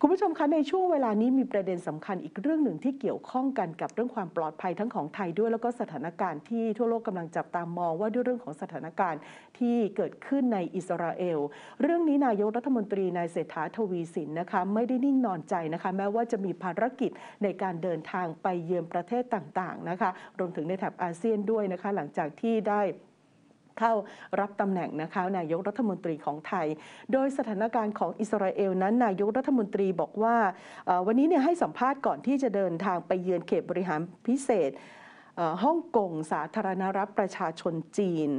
คุณผู้ชมคะในช่วงเวลานี้มีประเด็นสำคัญอีกเรื่องหนึ่งที่เกี่ยวข้องกันกับเรื่องความปลอดภัยทั้งของไทยด้วยแล้วก็สถานการณ์ที่ทั่วโลกกำลังจับตามมองว่าด้วยเรื่องของสถานการณ์ที่เกิดขึ้นในอิสราเอลเรื่องนี้นายกรัฐมนตรีนายเศรษฐาทวีสินนะคะไม่ได้นิ่งนอนใจนะคะแม้ว่าจะมีภารกิจในการเดินทางไปเยือนประเทศต่างๆนะคะรวมถึงในแถบอาเซียนด้วยนะคะหลังจากที่ได้เข้ารับตำแหน่งนะคะนายกรัฐมนตรีของไทย โดยสถานการณ์ของอิสราเอลนั้นนายกรัฐมนตรีบอกว่า วันนี้เนี่ยให้สัมภาษณ์ก่อนที่จะเดินทางไปเยือนเขตบริหารพิเศษฮ่องกงสาธารณรัฐประชาชนจีน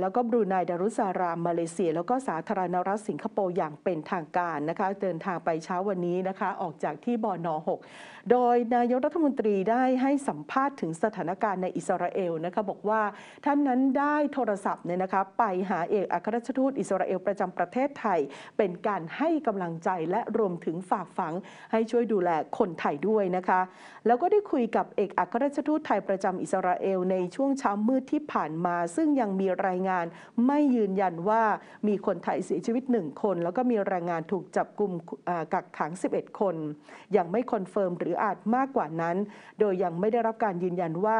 แล้วก็บรูไนดารุสารามมาเลเซีย แล้วก็สาธารณรัฐสิงคโปร์อย่างเป็นทางการนะคะเดินทางไปเช้าวันนี้นะคะออกจากที่บอนอ6โดยนายกรัฐมนตรีได้ให้สัมภาษณ์ถึงสถานการณ์ในอิสราเอลนะคะบอกว่าท่านนั้นได้โทรศัพท์เนี่ยนะคะไปหาเอกอัครราชทูตอิสราเอลประจำประเทศไทย เป็นการให้กำลังใจและรวมถึงฝากฝัง ให้ช่วยดูแลคนไทยด้วยนะคะแล้วก็ได้คุยกับเอกอัครราชทูตไทยประจำอิสราเอล ในช่วงเช้ามืดที่ผ่านมาซึ่งยังมีรายงานไม่ยืนยันว่ามีคนไทยเสียชีวิต 1 คน แล้วก็มีแรงงานถูกจับกลุ่มกักขัง 11 คน ยังไม่คอนเฟิร์มหรืออาจมากกว่านั้น โดยยังไม่ได้รับการยืนยันว่า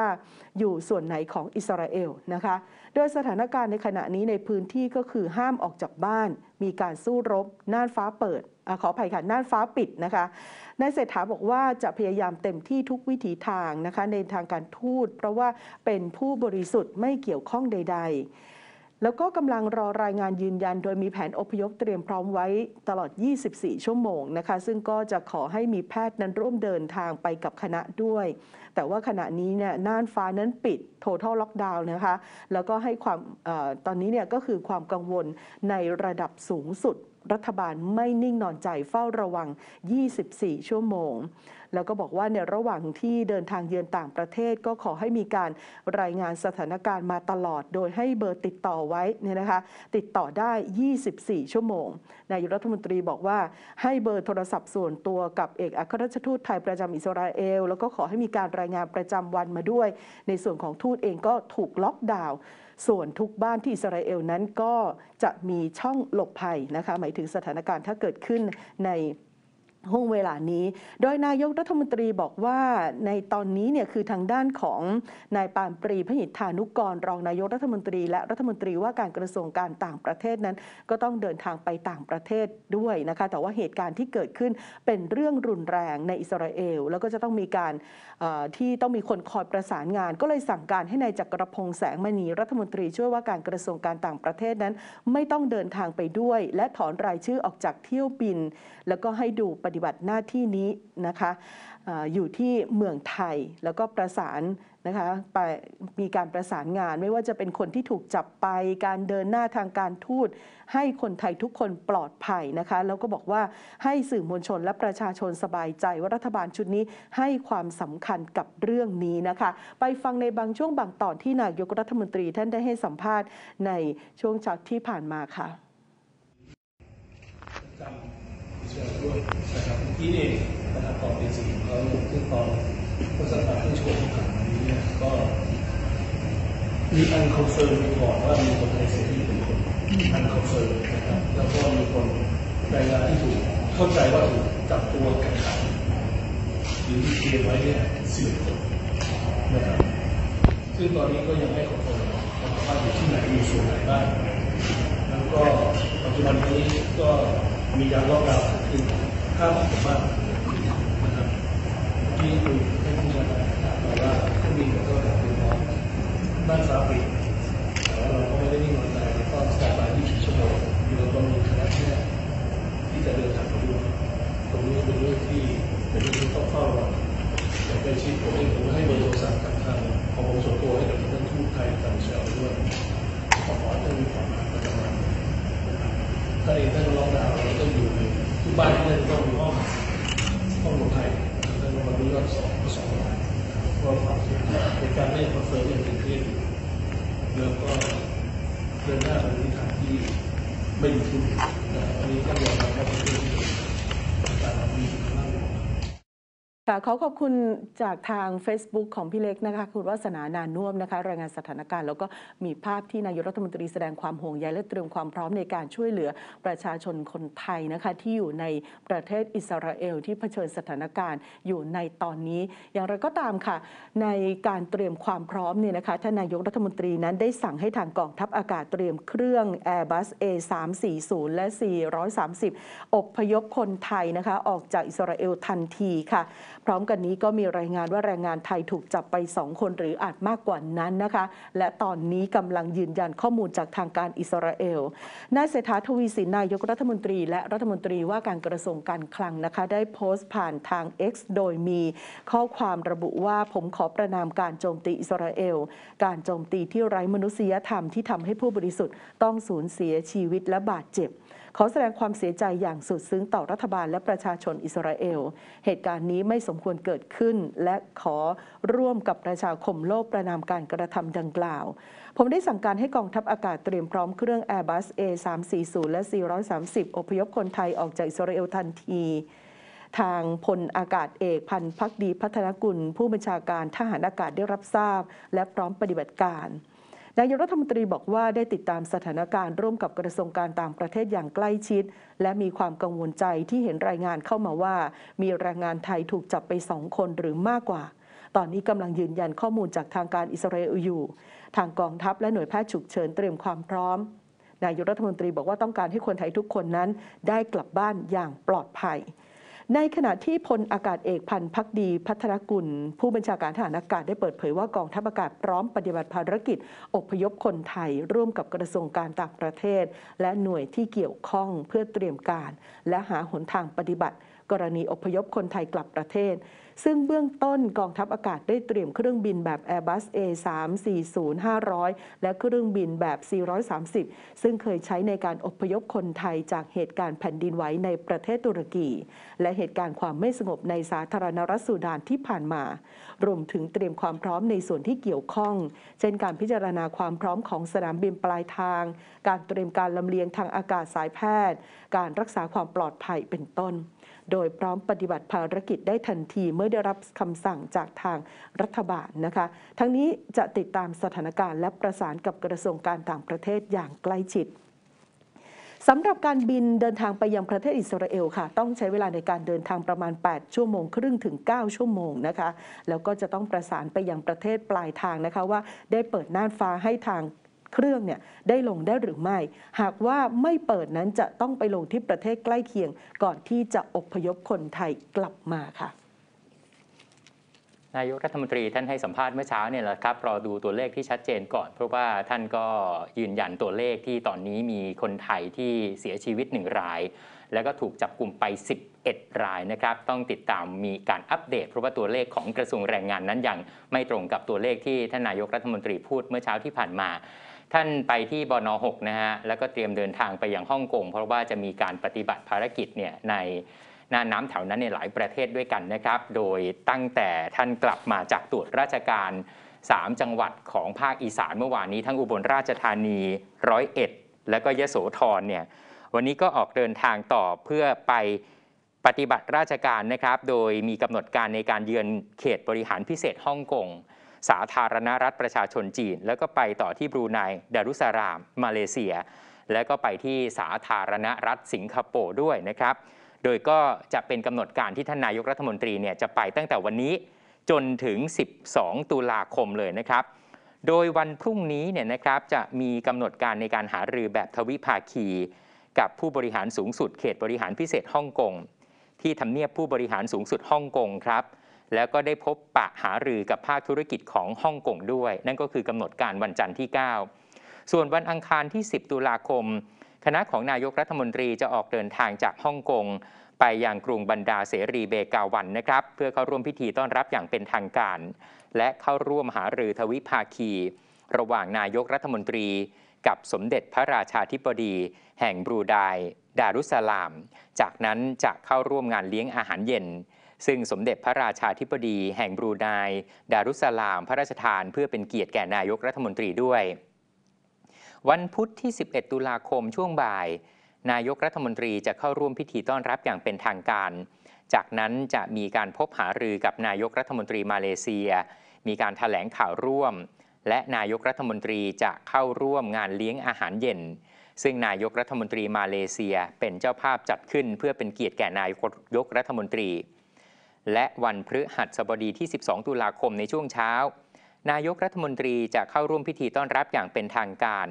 อยู่ส่วนไหนของอิสราเอลนะคะ โดยสถานการณ์ในขณะนี้ในพื้นที่ก็คือห้ามออกจากบ้านมีการสู้รบ น่านฟ้าเปิดอขออภัยค่ะน่านฟ้าปิดนะคะนายเศรษฐาบอกว่าจะพยายามเต็มที่ทุกวิถีทางนะคะในทางการทูตเพราะว่าเป็นผู้บริสุทธิ์ไม่เกี่ยวข้องใดๆ แล้วก็กำลังรอรายงานยืนยันโดยมีแผนอพยพเตรียมพร้อมไว้ตลอด 24 ชั่วโมงนะคะซึ่งก็จะขอให้มีแพทย์นั้นร่วมเดินทางไปกับคณะด้วย แต่ว่าขณะนี้เนี่ยน่านฟ้านั้นปิดททัลล็อกดาวน์นะคะแล้วก็ให้ความอตอนนี้เนี่ยก็คือความกังวลในระดับสูงสุดรัฐบาลไม่นิ่งนอนใจเฝ้าระวัง 24 ชั่วโมงแล้วก็บอกว่าในระหว่างที่เดินทางเยือนต่างประเทศ ก็ขอให้มีการรายงานสถานการณ์มาตลอด โดยให้เบอร์ติดต่อไว้เนี่ยนะคะติดต่อได้ 24 ชั่วโมงนายรัฐมนตรีบอกว่า ให้เบอร์โทรศัพท์ส่วนตัวกับเอกอัครราชทูตไทยประจำอิสราเอลแล้วก็ขอให้มีการรายงานประจำวันมาด้วย ในส่วนของทูตเองก็ถูกล็อกดาวน์ส่วนทุกบ้านที่อิสราเอลนั้นก็จะมีช่องหลบภัยนะคะหมายถึงสถานการณ์ถ้าเกิดขึ้นในห่วงเวลานี้ โดยนายกรัฐมนตรีบอกว่าในตอนนี้เนี่ยคือทางด้านของนายปานปรีพหิทธานุกรรองนายกรัฐมนตรีและรัฐมนตรีว่าการกระทรวงการต่างประเทศนั้น ก็ต้องเดินทางไปต่างประเทศด้วยนะคะ แต่ว่าเหตุการณ์ที่เกิดขึ้นเป็นเรื่องรุนแรงในอิสราเอลแล้วก็จะต้องมีการที่ต้องมีคนคอยประสานงาน ก็เลยสั่งการให้ในายจักรพงษ์แสงมณีรัฐมนตรีช่วยว่าการกระทรวงการต่างประเทศนั้น ไม่ต้องเดินทางไปด้วย และถอนรายชื่อออกจากเที่ยวบินแล้วก็ให้ดูปฏิบัติหน้าที่นี้นะคะอยู่ที่เมืองไทยแล้วก็ประสานนะคะไปมีการประสานงาน ไม่ว่าจะเป็นคนที่ถูกจับไปการเดินหน้าทางการทูตให้คนไทยทุกคนปลอดภัยนะคะแล้วก็บอกว่าให้สื่อมวลชนและประชาชนสบายใจว่ารัฐบาลชุดนี้ให้ความสำคัญกับเรื่องนี้นะคะไปฟังในบางช่วงบางตอนที่นายกรัฐมนตรี ท่านได้ให้สัมภาษณ์ในช่วงเช้าที่ผ่านมาค่ะเราด้วยนะครับที่เอนะครับตอนเป็นสี่เราซึ่งตอนพฤษภาที่ชวนผ่านมานี้เนี่ยก็มีอันคอนเซิร์มก่อนว่ามีคนไทยเสียชีวิตหนึ่คนอันคอนเซิร์มนะครับแล้วก็มีคนรายงานที่ถูกเข้าใจว่าถูกจับตัวกักขังหรือเตรียไว้เนี่ยเสิบคนนะครับซึ่งตอนนี้ก็ยังไม่คอนเฟิร์มว่าอยู่ที่ไหนมีส่วนไหนบ้างแล้วก็ปัจจุบันนี้ก็มีการล็อกดาวน์ขึ้นข้ามผมว่านะครับที่ถูให้ผู้ชายบอกว่าผู้มีก็แบบเป็นน้องบานสาปีแต่ว่าเราก็ไม่ได้นิ่งนอนใจก็สแตนบาย24ชั่วโมงอยู่เราองมีคณะแพทย์ที่จะเดินทางไปดูตรงนี้เป็นเรื่องที่เป็นเรื่องที่ต้องเฝ้าระวังอย่างใกล้ชิดผมเองผมให้เบอร์โทรศัพท์กับทางของผมส่วนตัวให้กับท่านทูตไทยต่างชาติด้วยขอให้ท่านมีความรักและกำลัก็เลยต้องล็อกดาวน์ต้องอยู่ทุกบ้านเพื่อนต้องมีห้องห้องหลบภัยแล้ววันนี้รอบสองก็สองรายก็ฝามเป็นการเล่นคอนเฟิร์มอย่างเป็นที่แล้วก็เดินหน้าในทิทางที่ไม่หยุนชุดอันนี้ก็ยค่ะขอขอบคุณจากทาง Facebook ของพี่เล็กนะคะคุณวัสนานานุ่มนะคะ รายงานสถานการณ์ แล้วก็มีภาพที่นายกรัฐมนตรีแสดงความห่วงใยและเตรียมความพร้อมในการช่วยเหลือประชาชนคนไทยนะคะ ที่อยู่ในประเทศอิสราเอล ที่เผชิญสถานการณ์อยู่ในตอนนี้ อย่างไรก็ตามค่ะในการเตรียมความพร้อมเนี่ยนะคะท่านนายกรัฐมนตรีนั้นได้สั่งให้ทางกองทัพอากาศเตรียมเครื่อง Airbus A340 และ 430อบพยพคนไทยนะคะออกจากอิสราเอลทันทีค่ะพร้อมกันนี้ก็มีรายงานว่าแรงงานไทยถูกจับไป 2 คนหรืออาจมากกว่านั้นนะคะ และตอนนี้กำลังยืนยันข้อมูลจากทางการอิสราเอลนายเศรษฐาทวีสินนายกรัฐมนตรีและรัฐมนตรีว่าการกระทรวงการคลังนะคะได้โพสต์ผ่านทาง X โดยมีข้อความระบุว่าผมขอประนามการโจมตีอิสราเอล การโจมตีที่ไร้มนุษยธรรมที่ทำให้ผู้บริสุทธิ์ต้องสูญเสียชีวิตและบาดเจ็บขอแสดงความเสียใจอย่างสุดซึ้งต่อรัฐบาลและประชาชนอิสราเอล เหตุการณ์นี้ไม่สมควรเกิดขึ้น และขอร่วมกับประชาคมโลกประนามการกระทำดังกล่าว ผมได้สั่งการให้กองทัพอากาศเตรียมพร้อมเครื่อง Airbus A340 และ 4 3 0อพยพคนไทยออกจากอิสราเอลทันที ทางพลอากาศเอกพันพักดีพัฒนกุลผู้บัญชาการทหารอากาศได้รับทราบ และพร้อมปฏิบัติการนายกรัฐมนตรีบอกว่าได้ติดตามสถานการณ์ร่วมกับกระทรวงการต่างประเทศอย่างใกล้ชิดและมีความกังวลใจที่เห็นรายงานเข้ามาว่ามีแรงงานไทยถูกจับไปสองคนหรือมากกว่า ตอนนี้กำลังยืนยันข้อมูลจากทางการอิสราเอลอยู่ ทางกองทัพและหน่วยแพทย์ฉุกเฉินเตรียมความพร้อมนายกรัฐมนตรีบอกว่าต้องการให้คนไทยทุกคนนั้นได้กลับบ้านอย่างปลอดภัยในขณะที่พลอากาศเอกพันธ์พักดีพัฒรกุล ผู้บัญชาการทหารอากาศ ได้เปิดเผยว่ากองทัพอากาศพร้อมปฏิบัติภารกิจ อพยพคนไทยร่วมกับกระทรวงการต่างประเทศ และหน่วยที่เกี่ยวข้องเพื่อเตรียมการ และหาหนทางปฏิบัติ กรณีอพยพคนไทยกลับประเทศซึ่งเบื้องต้นกองทัพอากาศได้เตรียมเครื่องบินแบบ Airbus A340-500 และเครื่องบินแบบ c 3 0ซึ่งเคยใช้ในการอพยพคนไทยจากเหตุการณ์แผ่นดินไหวในประเทศตุรกีและเหตุการณ์ความไม่สงบในสาธารณรัฐสุดานที่ผ่านมา รวมถึงเตรียมความพร้อมในส่วนที่เกี่ยวข้อง เช่นการพิจารณาความพร้อมของสนามบินปลายทาง การเตรียมการลำเลียงทางอากาศสายแพทย์ การรักษาความปลอดภัยเป็นต้นโดยพร้อมปฏิบัติภารกิจได้ทันที เมื่อได้รับคำสั่งจากทางรัฐบาลนะคะ ทั้งนี้จะติดตามสถานการณ์และประสานกับกระทรวงการต่างประเทศอย่างใกล้ชิดสำหรับการบินเดินทางไปยังประเทศอิสราเอลค่ะ ต้องใช้เวลาในการเดินทางประมาณ 8 ชั่วโมง ครึ่งถึง 9 ชั่วโมงนะคะ แล้วก็จะต้องประสานไปยังประเทศปลายทางนะคะว่าได้เปิดน่านฟ้าให้ทางเครื่องเนี่ยได้ลงได้หรือไม่ หากว่าไม่เปิดนั้นจะต้องไปลงที่ประเทศใกล้เคียง ก่อนที่จะอพยพคนไทยกลับมาค่ะ นายกรัฐมนตรี ท่านให้สัมภาษณ์เมื่อเช้าเนี่ยแหละครับรอดูตัวเลขที่ชัดเจนก่อน เพราะว่าท่านก็ยืนยันตัวเลขที่ตอนนี้มีคนไทยที่เสียชีวิตหนึ่งราย แล้วก็ถูกจับกลุ่มไป 11 รายนะครับ ต้องติดตามมีการอัปเดต เพราะว่าตัวเลขของกระทรวงแรงงานนั้นยังไม่ตรงกับตัวเลขที่ท่านนายกรัฐมนตรีพูดเมื่อเช้าที่ผ่านมาท่านไปที่บน 6 นะฮะ แล้วก็เตรียมเดินทางไปยังฮ่องกงเพราะว่าจะมีการปฏิบัติภารกิจเนี่ยในน่านน้ำแถวนั้น ในหลายประเทศด้วยกันนะครับ โดยตั้งแต่ท่านกลับมาจากตรวจราชการ 3 จังหวัดของภาคอีสานเมื่อวานนี้ทั้งอุบลราชธานีร้อยเอ็ดและก็ยโสธรเนี่ยวันนี้ก็ออกเดินทางต่อเพื่อไปปฏิบัติราชการนะครับ โดยมีกำหนดการในการเยือนเขตบริหารพิเศษฮ่องกงสาธารณรัฐประชาชนจีน แล้วก็ไปต่อที่บรูไนดารุสารามมาเลเซีย แล้วก็ไปที่สาธารณรัฐสิงคโปร์ด้วยนะครับ โดยก็จะเป็นกำหนดการที่ท่านนายกรัฐมนตรีเนี่ยจะไปตั้งแต่วันนี้จนถึง 12 ตุลาคมเลยนะครับ โดยวันพรุ่งนี้เนี่ยนะครับจะมีกำหนดการในการหารือแบบทวิภาคี กับผู้บริหารสูงสุดเขตบริหารพิเศษฮ่องกง ที่ทำเนียบผู้บริหารสูงสุดฮ่องกงครับแล้วก็ได้พบปะหารือกับภาคธุรกิจของฮ่องกงด้วย นั่นก็คือกำหนดการวันจันทร์ที่ 9 ส่วนวันอังคารที่ 10 ตุลาคม คณะของนายกรัฐมนตรีจะออกเดินทางจากฮ่องกงไปยังกรุงบันดาเสรีเบกาวันนะครับ เพื่อเข้าร่วมพิธีต้อนรับอย่างเป็นทางการ และเข้าร่วมหารือทวิภาคี ระหว่างนายกรัฐมนตรี กับสมเด็จพระราชาธิบดี แห่งบรูไดดารุสลาม จากนั้นจะเข้าร่วมงานเลี้ยงอาหารเย็นซึ่งสมเด็จพระราชาธิบดี แห่งบรูไนดารุสสลาม พระราชทาน เพื่อเป็นเกียรติแก่นายกรัฐมนตรีด้วย วันพุธที่ 11 ตุลาคมช่วงบ่าย นายกรัฐมนตรีจะเข้าร่วมพิธีต้อนรับอย่างเป็นทางการ จากนั้นจะมีการพบหารือกับนายกรัฐมนตรีมาเลเซีย มีการถแถลงข่าวร่วม และนายกรัฐมนตรีจะเข้าร่วมงานเลี้ยงอาหารเย็น ซึ่งนายกรัฐมนตรีมาเลเซียเป็นเจ้าภาพจัดขึ้น เพื่อเป็นเกียรติแก่นายกรัฐมนตรีและวันพฤหัสบดีที่ 12 ตุลาคมในช่วงเช้า นายกรัฐมนตรีจะเข้าร่วมพิธีต้อนรับอย่างเป็นทางการ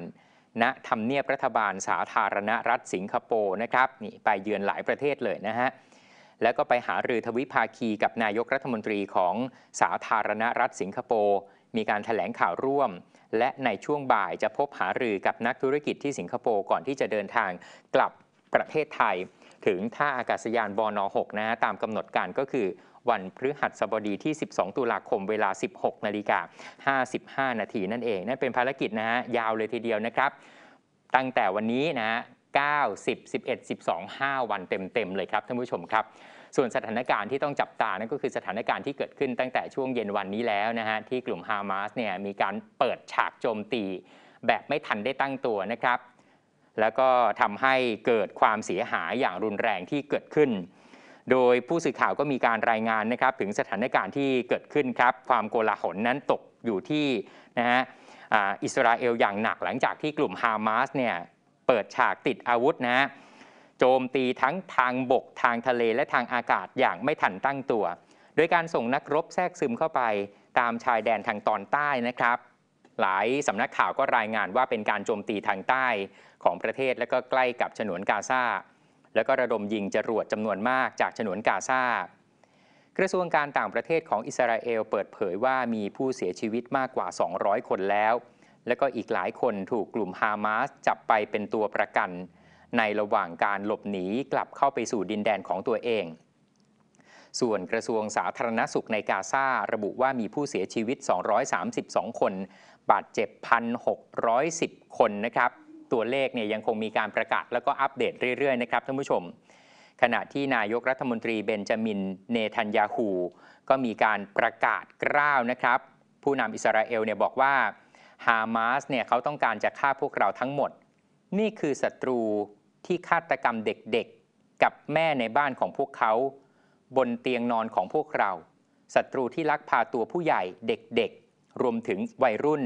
ณทำเนียบรัฐบาลสาธารณรัฐสิงคโปร์นะครับนี่ไปเยือนหลายประเทศเลยนะฮะ แล้วก็ไปหารือทวิภาคีกับนายกรัฐมนตรีของสาธารณรัฐสิงคโปร์มีการถแถลงข่าวร่วม และในช่วงบ่ายจะพบหารือกับนักธุรกิจที่สิงคโปร์ก่อนที่จะเดินทางกลับประเทศไทยถึงท่าอากาศยานบอน6นะฮะตามกำหนดการก็คือ วันพฤหัสบดีที่ 12 ตุลาคมเวลา 16 นาฬิกา55 นาทีนั่นเองนั่นเป็นภารกิจนะฮะยาวเลยทีเดียวนะครับ ตั้งแต่วันนี้นะฮะ 9 10 11 12 5 วันเต็มๆเลยครับท่านผู้ชมครับ ส่วนสถานการณ์ที่ต้องจับตา นั่นก็คือสถานการณ์ที่เกิดขึ้นตั้งแต่ช่วงเย็นวันนี้แล้วนะฮะที่กลุ่มฮามาสเนี่ยมีการเปิดฉากโจมตี แบบไม่ทันได้ตั้งตัวนะครับแล้วก็ทำให้เกิดความเสียหายอย่างรุนแรงที่เกิดขึ้น โดยผู้สื่อข่าวก็มีการรายงานนะครับ ถึงสถานการณ์ที่เกิดขึ้นครับความโกลาหลนั้นตกอยู่ที่นะฮะอิสราเอลอย่างหนักหลังจากที่กลุ่มฮามาสเนี่ยเปิดฉากติดอาวุธนะโจมตีทั้งทางบกทางทะเลและทางอากาศอย่างไม่ทันตั้งตัว โดยการส่งนักรบแทรกซึมเข้าไปตามชายแดนทางตอนใต้นะครับหลายสำนักข่าวก็รายงานว่าเป็นการโจมตีทางใต้ของประเทศและก็ใกล้กับฉนวนกาซาแล้วก็ระดมยิงจรวดจำนวนมากจากฉนวนกาซากระทรวงการต่างประเทศของอิสราเอลเปิดเผยว่ามีผู้เสียชีวิตมากกว่า 200 คนแล้ว และก็อีกหลายคนถูกกลุ่มฮามาสจับไปเป็นตัวประกันในระหว่างการหลบหนีกลับเข้าไปสู่ดินแดนของตัวเอง ส่วนกระทรวงสาธารณสุขในกาซาระบุว่ามีผู้เสียชีวิต 232 คนบาดเจ็บ1,610 คนนะครับ ตัวเลขเนี่ยยังคงมีการประกาศแล้วก็อัปเดตเรื่อยๆนะครับท่านผู้ชม ขณะที่นายกรัฐมนตรีเบนจามินเนทันยาฮูก็มีการประกาศกล้าวนะครับ ผู้นำอิสราเอลเนี่ยบอกว่าฮามาสเนี่ยเขาต้องการจะฆ่าพวกเราทั้งหมด นี่คือศัตรูที่ฆาตกรรมเด็กๆ กับแม่ในบ้านของพวกเขา บนเตียงนอนของพวกเราศัตรูที่ลักพาตัวผู้ใหญ่เด็กรวมถึงวัยรุ่น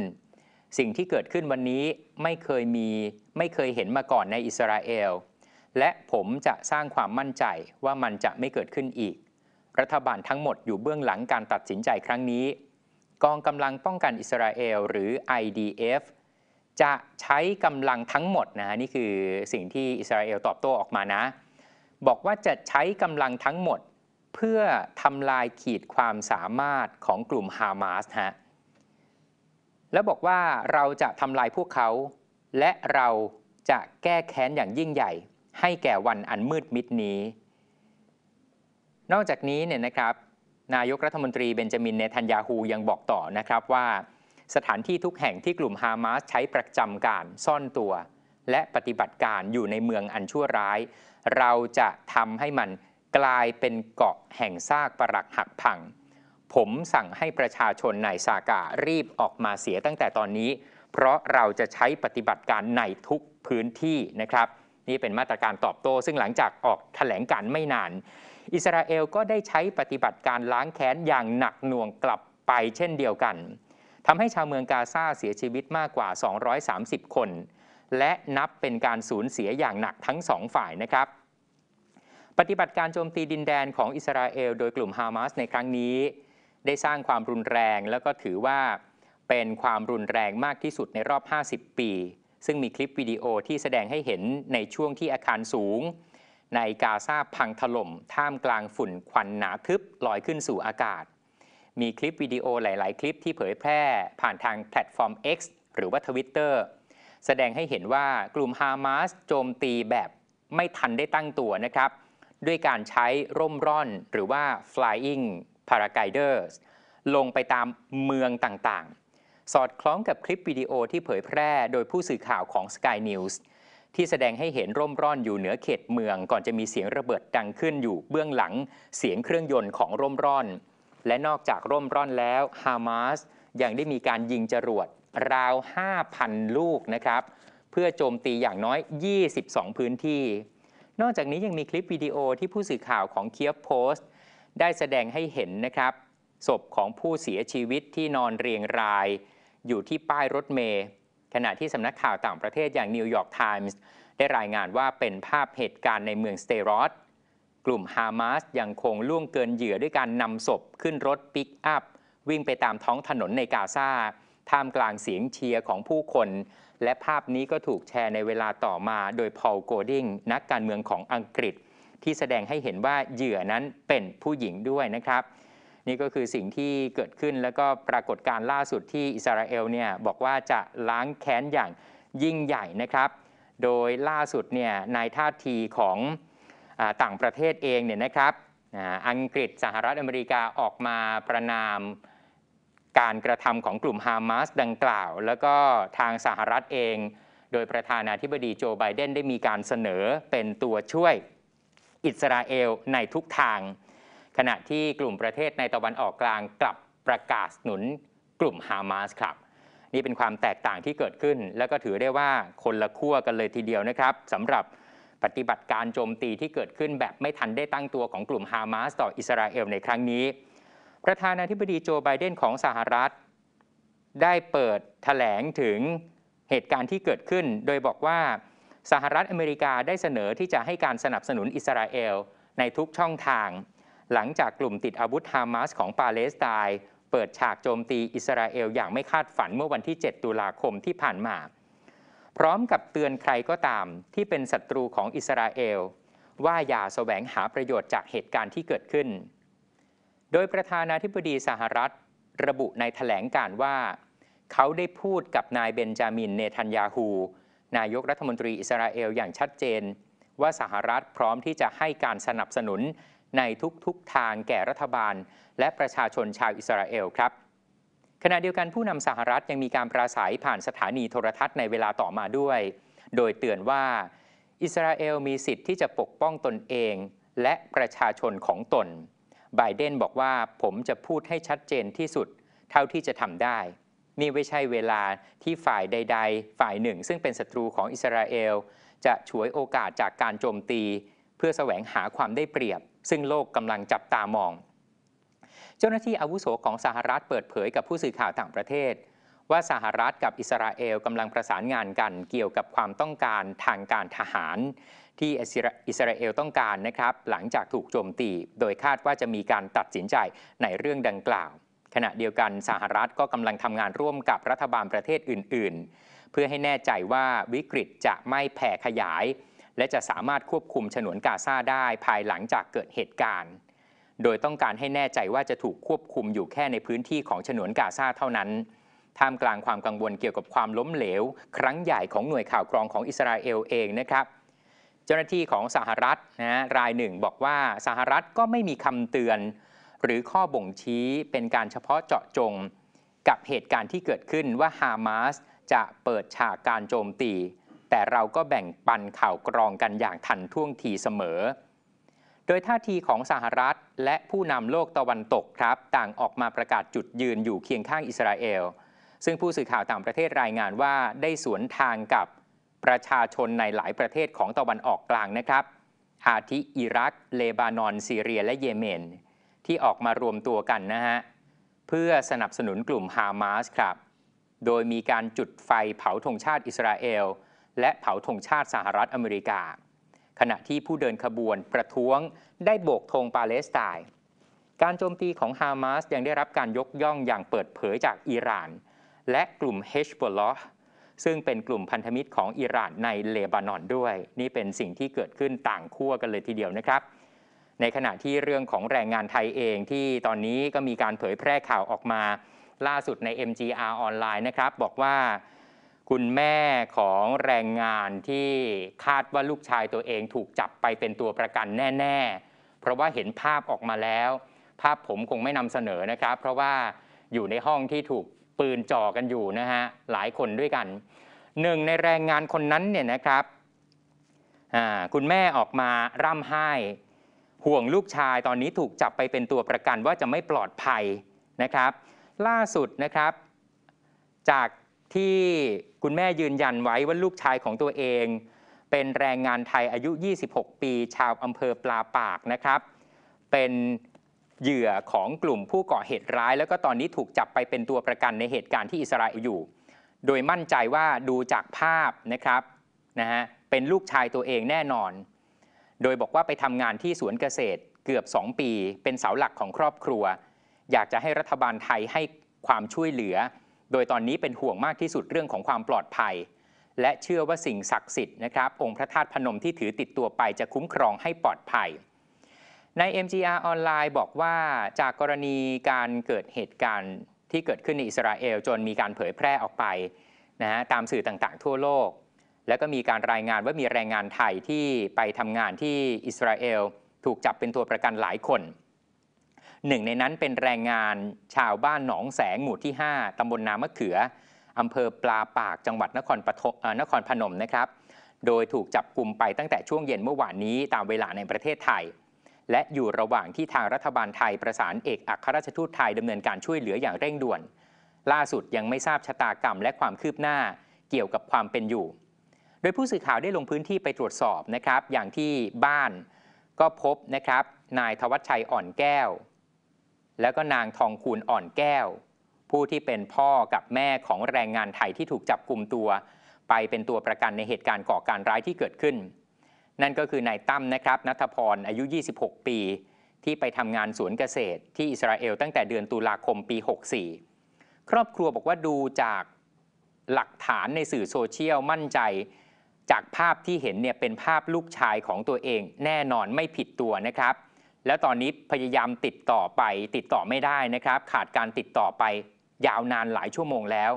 สิ่งที่เกิดขึ้นวันนี้ไม่เคยมี ไม่เคยเห็นมาก่อนในอิสราเอลและผมจะสร้างความมั่นใจว่ามันจะไม่เกิดขึ้นอีก รัฐบาลทั้งหมดอยู่เบื้องหลังการตัดสินใจครั้งนี้ กองกำลังป้องกันอิสราเอลหรือ IDF จะใช้กำลังทั้งหมดนะฮะนี่คือสิ่งที่อิสราเอลตอบโต้ออกมานะ บอกว่าจะใช้กำลังทั้งหมดเพื่อทำลายขีดความสามารถของกลุ่มฮามาสฮะแล้วบอกว่าเราจะทำลายพวกเขา และเราจะแก้แค้นอย่างยิ่งใหญ่ ให้แก่วันอันมืดมิดนี้ นอกจากนี้เนี่ยนะครับนายกรัฐมนตรีเบนจามินเนทันยาฮูยังบอกต่อนะครับว่า สถานที่ทุกแห่งที่กลุ่มฮามาสใช้ประจำการซ่อนตัว และปฏิบัติการอยู่ในเมืองอันชั่วร้าย เราจะทำให้มันกลายเป็นเกาะแห่งซากปรักหักพังผมสั่งให้ประชาชนในซาการีบออกมาเสียตั้งแต่ตอนนี้ เพราะเราจะใช้ปฏิบัติการในทุกพื้นที่นะครับ นี่เป็นมาตรการตอบโต้ ซึ่งหลังจากออกแถลงการไม่นาน อิสราเอลก็ได้ใช้ปฏิบัติการล้างแค้นอย่างหนักหน่วงกลับไปเช่นเดียวกันทำให้ชาวเมืองกาซาเสียชีวิตมากกว่า 230 คน และนับเป็นการสูญเสียอย่างหนักทั้งสองฝ่ายนะครับ ปฏิบัติการโจมตีดินแดนของอิสราเอล โดยกลุ่มฮามาสในครั้งนี้ได้สร้างความรุนแรงแล้วก็ถือว่า เป็นความรุนแรงมากที่สุดในรอบ 50 ปี ซึ่งมีคลิปวิดีโอที่แสดงให้เห็นในช่วงที่อาคารสูง ในกาซาพังถล่มท่ามกลางฝุ่นควันหนาทึบลอยขึ้นสู่อากาศ มีคลิปวิดีโอหลายๆ คลิปที่เผยแพร่ผ่านทางแพลตฟอร์ม X หรือว่าทวิตเตอร์แสดงให้เห็นว่ากลุ่มฮามาสโจมตีแบบไม่ทันได้ตั้งตัวนะครับ ด้วยการใช้ร่มร่อน หรือว่า flying พาราไกเดอร์ลงไปตามเมืองต่างๆ สอดคล้องกับคลิปวิดีโอที่เผยแพร่โดยผู้สื่อข่าวของ Sky News ที่แสดงให้เห็นร่มร่อนอยู่เหนือเขตเมืองก่อนจะมีเสียงระเบิดดังขึ้นอยู่เบื้องหลังเสียงเครื่องยนต์ของร่มร่อน และนอกจากร่มร่อนแล้วฮามาสยังได้มีการยิงจรวดราว 5,000 ลูกนะครับ เพื่อโจมตีอย่างน้อย 22 พื้นที่ นอกจากนี้ยังมีคลิปวิดีโอที่ผู้สื่อข่าวของเคียฟโพสต์ได้แสดงให้เห็นนะครับศพของผู้เสียชีวิตที่นอนเรียงราย อยู่ที่ป้ายรถเมย์ขณะที่สำนักข่าวต่างประเทศอย่างนิวยอร์กไทมส์ได้รายงานว่าเป็นภาพเหตุการณ์ในเมืองสเตรอสกลุ่มฮามาสยังคงล่วงเกินเหยื่อด้วยการนำศพขึ้นรถปิกอัพวิ่งไปตามท้องถนนในกาซาท่ามกลางเสียงเชียร์ของผู้คน และภาพนี้ก็ถูกแชร์ในเวลาต่อมา โดยพอลโกดิงนักการเมืองของอังกฤษที่แสดงให้เห็นว่าเหยื่อนั้นเป็นผู้หญิงด้วยนะครับ นี่ก็คือสิ่งที่เกิดขึ้นแล้วก็ปรากฏการล่าสุดที่อิสราเอลเนี่ยบอกว่าจะล้างแค้นอย่างยิ่งใหญ่นะครับ โดยล่าสุดเนี่ยนายท่าทีของอต่างประเทศเองเนี่ยนะครับอังกฤษสหรัฐอเมริกาออกมาประนามการกระทำของกลุ่มฮามาสดังกล่าว แล้วก็ทางสหรัฐเอง โดยประธานาธิบดีโจไบเดนได้มีการเสนอเป็นตัวช่วยอิสราเอลในทุกทาง ขณะที่กลุ่มประเทศในตะวันออกกลางกลับประกาศหนุนกลุ่มฮามาสครับนี่เป็นความแตกต่างที่เกิดขึ้น แล้วก็ถือได้ว่าคนละขั้วกันเลยทีเดียวนะครับสำหรับปฏิบัติการโจมตีที่เกิดขึ้นแบบไม่ทันได้ตั้งตัวของกลุ่มฮามาสต่ออิสราเอลในครั้งนี้ ประธานาธิบดีโจไบเดนของสหรัฐ ได้เปิดถแถลงถึงเหตุการณ์ที่เกิดขึ้น โดยบอกว่าสหรัฐอเมริกาได้เสนอที่จะให้การสนับสนุนอิสราเอลในทุกช่องทาง หลังจากกลุ่มติดอาวุธฮามาสของปาเลสไตน์เปิดฉากโจมตีอิสราเอล อย่างไม่คาดฝันเมื่อวันที่ 7 ตุลาคมที่ผ่านมาพร้อมกับเตือนใครก็ตามที่เป็นศัตรูของอิสราเอล ว่าอย่าแสวงหาประโยชน์จากเหตุการณ์ที่เกิดขึ้น โดยประธานาธิบดีสหรัฐระบุในถแถลงการว่า เขาได้พูดกับนายเบนจามินเนทันยาฮูนายกรัฐมนตรีอิสราเอลอย่างชัดเจน ว่าสหรัฐพร้อมที่จะให้การสนับสนุนในทุกๆทางแก่รัฐบาลและประชาชนชาวอิสราเอลครับ ขณะเดียวกันผู้นำสหรัฐยังมีการปราศัยผ่านสถานีโทรทัศน์ในเวลาต่อมาด้วย โดยเตือนว่า อิสราเอลมีสิทธิ์ที่จะปกป้องตนเอง และประชาชนของตนไบเดนบอกว่าผมจะพูดให้ชัดเจนที่สุดเท่าที่จะทำได้นี่ไม่ใช่เวลาที่ฝ่ายใด ๆ ฝ่ายหนึ่ง ซึ่งเป็นศัตรูของอิสราเอลจะฉวยโอกาสจากการโจมตี เพื่อแสวงหาความได้เปรียบ ซึ่งโลกกำลังจับตามอง เจ้าหน้าที่อาวุโสของสหรัฐเปิดเผยกับผู้สื่อข่าวต่างประเทศ ว่าสหรัฐกับอิสราเอลกำลังประสานงานกันเกี่ยวกับความต้องการทางการทหาร ที่อิสราเอลต้องการนะครับหลังจากถูกโจมตีโดยคาดว่าจะมีการตัดสินใจในเรื่องดังกล่าวขณะเดียวกันสหรัฐก็กำลังทำงานร่วมกับรัฐบาลประเทศอื่นๆ เพื่อให้แน่ใจว่าวิกฤตจะไม่แผ่ขยาย และจะสามารถควบคุมฉนวนกาซาได้ภายหลังจากเกิดเหตุการณ์ โดยต้องการให้แน่ใจว่าจะถูกควบคุมอยู่แค่ในพื้นที่ของฉนวนกาซาเท่านั้นท่ามกลางความกังวลเกี่ยวกับความล้มเหลว ครั้งใหญ่ของหน่วยข่าวกรองของอิสราเอลเองนะครับ เจ้าหน้าที่ของสหรัฐนะรายหนึ่งบอกว่าสหรัฐก็ไม่มีคำเตือนหรือข้อบ่งชี้เป็นการเฉพาะเจาะจงกับเหตุการณ์ที่เกิดขึ้นว่าฮามาสจะเปิดฉากการโจมตี แต่เราก็แบ่งปันข่าวกรองกันอย่างทันท่วงทีเสมอ โดยท่าทีของสหรัฐและผู้นำโลกตะวันตกครับ ต่างออกมาประกาศจุดยืนอยู่เคียงข้างอิสราเอล ซึ่งผู้สื่อข่าวต่างประเทศรายงานว่าได้สวนทางกับประชาชนในหลายประเทศของตะวันออกกลางนะครับอาทิอิรักเลบานอน ซีเรีย และเยเมนที่ออกมารวมตัวกันนะฮะ เพื่อสนับสนุนกลุ่มฮามาสครับ โดยมีการจุดไฟเผาธงชาติอิสราเอล และเผาธงชาติสหรัฐอเมริกา ขณะที่ผู้เดินขบวนประท้วงได้โบกธงปาเลสไตน์การโจมตีของฮามาสยังได้รับการยกย่องอย่างเปิดเผยจากอิหร่านและกลุ่มเฮชบอลซึ่งเป็นกลุ่มพันธมิตรของอิหร่านในเลบานอนด้วย นี่เป็นสิ่งที่เกิดขึ้นต่างขั้วกันเลยทีเดียวนะครับในขณะที่เรื่องของแรงงานไทยเองที่ตอนนี้ก็มีการเผยแพร่ข่าวออกมาล่าสุดใน MGR ออนไลน์นะครับบอกว่าคุณแม่ของแรงงานที่คาดว่าลูกชายตัวเองถูกจับไปเป็นตัวประกันแน่ ๆ เพราะว่าเห็นภาพออกมาแล้ว ภาพผมคงไม่นำเสนอนะครับเพราะว่าอยู่ในห้องที่ถูกปืนจ่อกันอยู่นะฮะหลายคนด้วยกันหนึ่งในแรงงานคนนั้นเนี่ยนะครับคุณแม่ออกมาร่ำไห้ห่วงลูกชายตอนนี้ถูกจับไปเป็นตัวประกันว่าจะไม่ปลอดภัยนะครับ ล่าสุดนะครับ จากที่คุณแม่ยืนยันไว้ว่าลูกชายของตัวเอง เป็นแรงงานไทยอายุ 26 ปี ชาวอำเภอปลาปากนะครับ เป็นเหยื่อของกลุ่มผู้ก่อเหตุร้าย แล้วก็ตอนนี้ถูกจับไปเป็นตัวประกันในเหตุการณ์ที่อิสราเอลอยู่ โดยมั่นใจว่าดูจากภาพนะครับนะฮะเป็นลูกชายตัวเองแน่นอนโดยบอกว่าไปทำงานที่สวนเกษตรเกือบ 2 ปี เป็นเสาหลักของครอบครัว อยากจะให้รัฐบาลไทยให้ความช่วยเหลือ โดยตอนนี้เป็นห่วงมากที่สุดเรื่องของความปลอดภัย และเชื่อว่าสิ่งศักดิ์สิทธิ์นะครับองค์พระธาตุพนมที่ถือติดตัวไปจะคุ้มครองให้ปลอดภัย ใน MGR ออนไลน์บอกว่าจากกรณีการเกิดเหตุการณ์ที่เกิดขึ้นในอิสราเอลจนมีการเผยแพร่ออกไปนะฮะตามสื่อต่างๆทั่วโลกแล้วก็มีการรายงานว่ามีแรงงานไทยที่ไปทำงานที่อิสราเอลถูกจับเป็นตัวประกันหลายคนหนึ่งในนั้นเป็นแรงงานชาวบ้านหนองแสงหมู่ที่ 5 ตำบลนามะเขือ อำเภอปลาปากจังหวัดนครปฐมนครพนมนะครับ โดยถูกจับกลุ่มไปตั้งแต่ช่วงเย็นเมื่อวานนี้ตามเวลาในประเทศไทย และอยู่ระหว่างที่ทางรัฐบาลไทย ประสานเอกอัครราชทูตไทยดำเนินการช่วยเหลืออย่างเร่งด่วน ล่าสุดยังไม่ทราบชะตากรรมและความคืบหน้าเกี่ยวกับความเป็นอยู่ดยผู้สื่อข่าวได้ลงพื้นที่ไปตรวจสอบนะครับ อย่างที่บ้านก็พบนะครับนายทวัชชัยอ่อนแก้ว แล้วก็นางทองคูณอ่อนแก้ว ผู้ที่เป็นพ่อกับแม่ของแรงงานไทยที่ถูกจับกลุ่มตัว ไปเป็นตัวประกันในเหตุการณ์ก่อการร้ายที่เกิดขึ้น นั่นก็คือนายตั้มนะครับนัทพร อายุ 26 ปี ที่ไปทำงานสวนเกษตร ที่อิสราเอลตั้งแต่เดือนตุลาคมปี 64 ครอบครัวบอกว่าดูจากหลักฐานในสื่อโซเชียลมั่นใจจากภาพที่เห็นเนี่ยเป็นภาพลูกชายของตัวเอง แน่นอนไม่ผิดตัวนะครับ แล้วตอนนี้พยายามติดต่อไปติดต่อไม่ได้นะครับ ขาดการติดต่อไปยาวนานหลายชั่วโมงแล้ว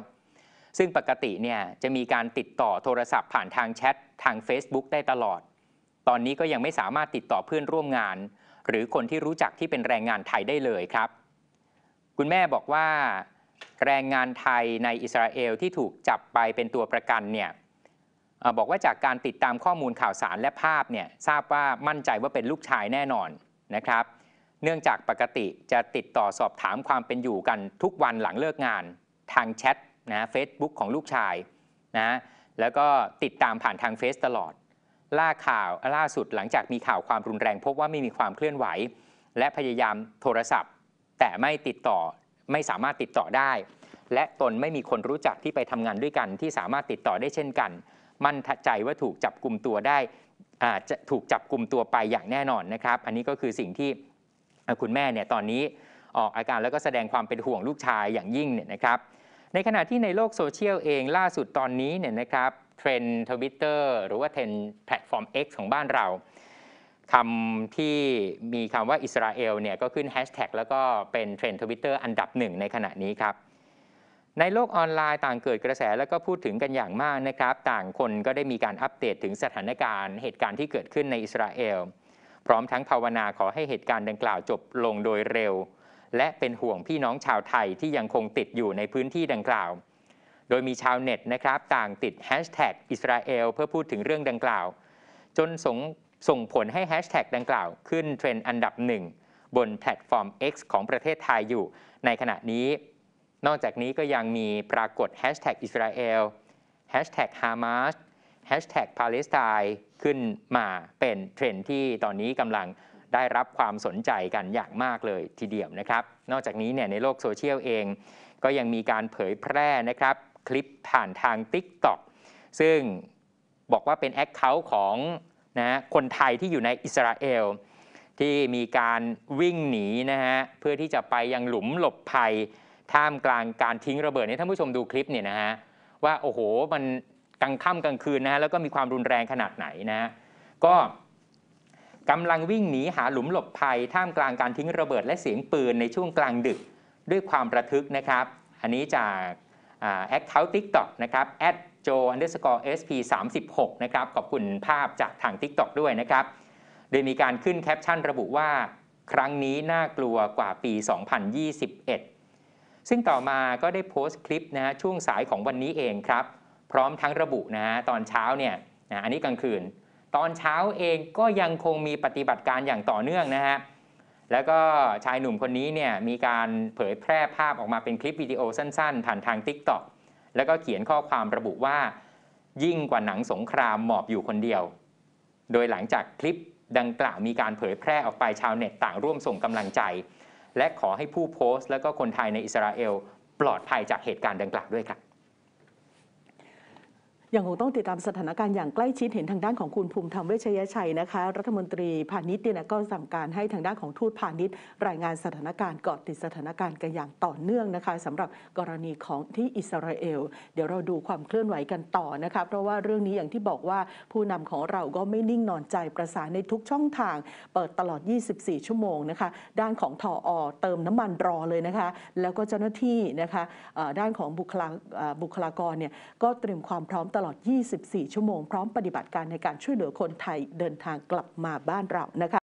ซึ่งปกติเนี่ยจะมีการติดต่อโทรศัพท์ผ่านทางแชททาง Facebook ได้ตลอด ตอนนี้ก็ยังไม่สามารถติดต่อเพื่อนร่วมงาน หรือคนที่รู้จักที่เป็นแรงงานไทยได้เลยครับ คุณแม่บอกว่า แรงงานไทยในอิสราเอลที่ถูกจับไปเป็นตัวประกันเนี่ยบอกว่าจากการติดตามข้อมูลข่าวสารและภาพเนี่ยทราบว่ามั่นใจว่าเป็นลูกชายแน่นอนนะครับ เนื่องจากปกติจะติดต่อสอบถามความเป็นอยู่กันทุกวันหลังเลิกงาน ทางแชทนะเฟซบุ๊กของลูกชายนะแล้วก็ติดตามผ่านทางเฟซตลอด ล่าข่าวล่าสุด หลังจากมีข่าวความรุนแรง พบว่าไม่มีความเคลื่อนไหว และพยายามโทรศัพท์ แต่ไม่ติดต่อไม่สามารถติดต่อได้ และตนไม่มีคนรู้จักที่ไปทำงานด้วยกัน ที่สามารถติดต่อได้เช่นกันมั่นใจว่าถูกจับกลุ่มตัวได้จะถูกจับกลุ่มตัวไปอย่างแน่นอนนะครับ อันนี้ก็คือสิ่งที่คุณแม่เนี่ยตอนนี้ออกอาการแล้วก็แสดงความเป็นห่วงลูกชายอย่างยิ่งเนี่ยนะครับ ในขณะที่ในโลกโซเชียลเองล่าสุดตอนนี้เนี่ยนะครับเทรนทวิตเตอร์หรือว่าเทรนแพลตฟอร์ม X ของบ้านเราคำที่มีคำว่าอิสราเอลเนี่ยก็ขึ้นแฮชแท็กแล้วก็เป็นเทรนทวิตเตอร์อันดับหนึ่งในขณะนี้ครับในโลกออนไลน์ต่างเกิดกระแสแล้วก็พูดถึงกันอย่างมากนะครับ ต่างคนก็ได้มีการอัปเดตถึงสถานการณ์เหตุการณ์ที่เกิดขึ้นในอิสราเอล พร้อมทั้งภาวนาขอให้เหตุการณ์ดังกล่าวจบลงโดยเร็ว และเป็นห่วงพี่น้องชาวไทยที่ยังคงติดอยู่ในพื้นที่ดังกล่าว โดยมีชาวเน็ตนะครับต่างติดแฮชแท็กอิสราเอลเพื่อพูดถึงเรื่องดังกล่าว จนส่งส่งผลให้แฮชแท็กดังกล่าวขึ้นเทรนด์อันดับหนึ่งบนแพลตฟอร์ม X ของประเทศไทยอยู่ ในขณะนี้นอกจากนี้ก็ยังมีปรากฏแฮชแท็กอิสราเอลแฮชแท็กฮามาสแฮชแท็กปาเลสไตน์ขึ้นมาเป็นเทรนที่ตอนนี้กำลังได้รับความสนใจกันอย่างมากเลยทีเดียวนะครับ นอกจากนี้เนี่ยในโลกโซเชียลเองก็ยังมีการเผยแพร่นะครับคลิปผ่านทาง TikTok ซึ่งบอกว่าเป็นแอคเคาท์ของนะคนไทยที่อยู่ในอิสราเอลที่มีการวิ่งหนีนะฮะเพื่อที่จะไปยังหลุมหลบภัยท่ามกลางการทิ้งระเบิดนี่ท่านผู้ชมดูคลิปเนี่ยนะฮะว่าโอ้โห มันกลางค่ำกลางคืนนะฮะแล้วก็มีความรุนแรงขนาดไหนนะฮะก็กำลังวิ่งหนีหาหลุมหลบภัยท่ามกลางการทิ้งระเบิดและเสียงปืนในช่วงกลางดึกด้วยความระทึกนะครับ อันนี้จากแอคเคาท์ทิกต็อกนะครับแอดโจอันเดอร์สกอร์เอสพีสามสิบหกนะครับขอบคุณภาพจากทาง t ิ k t o k ด้วยนะครับโดยมีการขึ้นแคปชั่นระบุว่า ครั้งนี้น่ากลัวกว่าปี 2021ซึ่งต่อมาก็ได้โพสต์คลิปนะฮะ ช่วงสายของวันนี้เองครับ พร้อมทั้งระบุนะฮะ ตอนเช้าเนี่ยนะอันนี้กลางคืน ตอนเช้าเองก็ยังคงมีปฏิบัติการอย่างต่อเนื่องนะฮะ แล้วก็ชายหนุ่มคนนี้เนี่ยมีการเผยแพร่ภาพออกมาเป็นคลิปวิดีโอสั้นๆผ่านทาง t i k t o อกแล้วก็เขียนข้อความระบุว่า ยิ่งกว่าหนังสงครามหมอบอยู่คนเดียว โดยหลังจากคลิปดังกล่าวมีการเผยแพร่ออกไปชาวเน็ตต่างร่วมส่งกำลังใจและขอให้ผู้โพสต์และก็คนไทยในอิสราเอล ปลอดภัยจากเหตุการณ์ดังกล่าวด้วยครับยังคงต้องติดตามสถานการณ์อย่างใกล้ชิดเห็นทางด้านของคุณภูมิธรรมเวชยชัยนะคะรัฐมนตรีพาณิชย์เนี่ยก็สั่งการให้ทางด้านของทูตพาณิชย์ รายงานสถานการณ์เกาะติดสถานการณ์กันอย่างต่อเนื่องนะคะ สำหรับกรณีของที่อิสราเอลเดี๋ยวเราดูความเคลื่อนไหวกันต่อนะคะเพราะว่าเรื่องนี้อย่างที่บอกว่าผู้นำของเราก็ไม่นิ่งนอนใจประสานในทุกช่องทางเปิดตลอด 24 ชั่วโมงนะคะด้านของทออเติมน้ำมันรอเลยนะคะ แล้วก็เจ้าหน้าที่นะคะด้านของบุคลาบุคลากรเนี่ยก็เตรียมความพร้อมตลอด 24 ชั่วโมงพร้อมปฏิบัติการในการช่วยเหลือคนไทยเดินทางกลับมาบ้านเรานะคะ